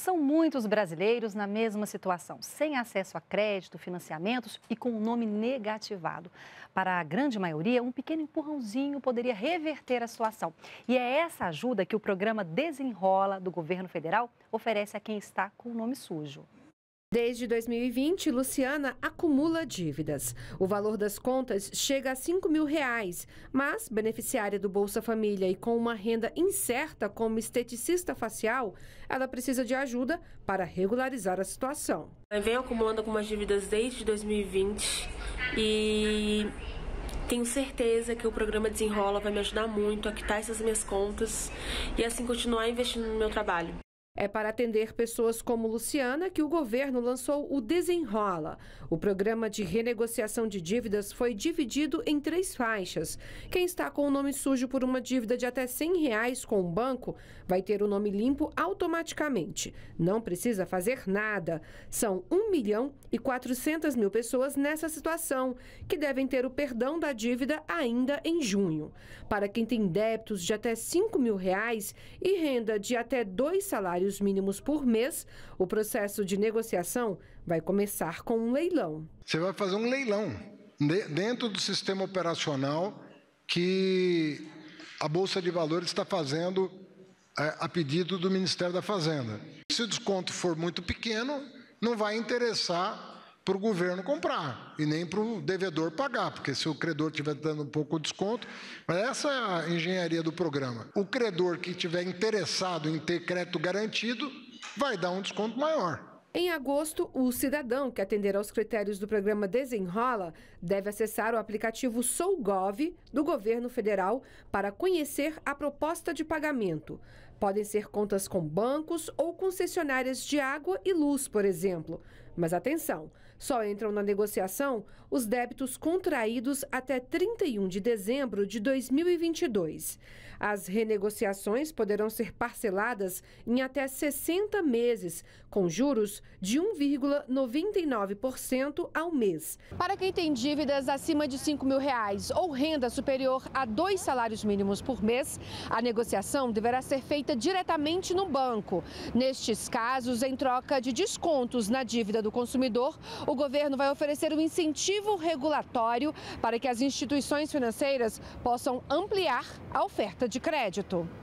São muitos brasileiros na mesma situação, sem acesso a crédito, financiamentos e com o um nome negativado. Para a grande maioria, um pequeno empurrãozinho poderia reverter a situação. E é essa ajuda que o programa Desenrola do governo federal oferece a quem está com o nome sujo. Desde 2020, Luciana acumula dívidas. O valor das contas chega a 5 mil reais, mas beneficiária do Bolsa Família e com uma renda incerta como esteticista facial, ela precisa de ajuda para regularizar a situação. Eu venho acumulando algumas dívidas desde 2020 e tenho certeza que o programa Desenrola vai me ajudar muito a quitar essas minhas contas e assim continuar investindo no meu trabalho. É para atender pessoas como Luciana que o governo lançou o Desenrola. O programa de renegociação de dívidas foi dividido em três faixas. Quem está com o nome sujo por uma dívida de até R$ 100 reais com o banco vai ter o nome limpo automaticamente. Não precisa fazer nada. São 1 milhão e 400 mil pessoas nessa situação, que devem ter o perdão da dívida ainda em junho. Para quem tem débitos de até 5 mil reais e renda de até dois salários salários mínimos por mês, o processo de negociação vai começar com um leilão. Você vai fazer um leilão dentro do sistema operacional que a Bolsa de Valores está fazendo é, a pedido do Ministério da Fazenda. Se o desconto for muito pequeno, não vai interessar para o governo comprar e nem para o devedor pagar, porque se o credor estiver dando um pouco de desconto, mas essa é a engenharia do programa. O credor que estiver interessado em ter crédito garantido vai dar um desconto maior. Em agosto, o cidadão que atender aos critérios do programa Desenrola deve acessar o aplicativo SouGov do governo federal para conhecer a proposta de pagamento. Podem ser contas com bancos ou concessionárias de água e luz, por exemplo. Mas atenção, só entram na negociação os débitos contraídos até 31 de dezembro de 2022. As renegociações poderão ser parceladas em até 60 meses, com juros de 1,99% ao mês. Para quem tem dívidas acima de 5 mil reais ou renda superior a dois salários mínimos por mês, a negociação deverá ser feita diretamente no banco. Nestes casos, em troca de descontos na dívida do do Consumidor, o governo vai oferecer um incentivo regulatório para que as instituições financeiras possam ampliar a oferta de crédito.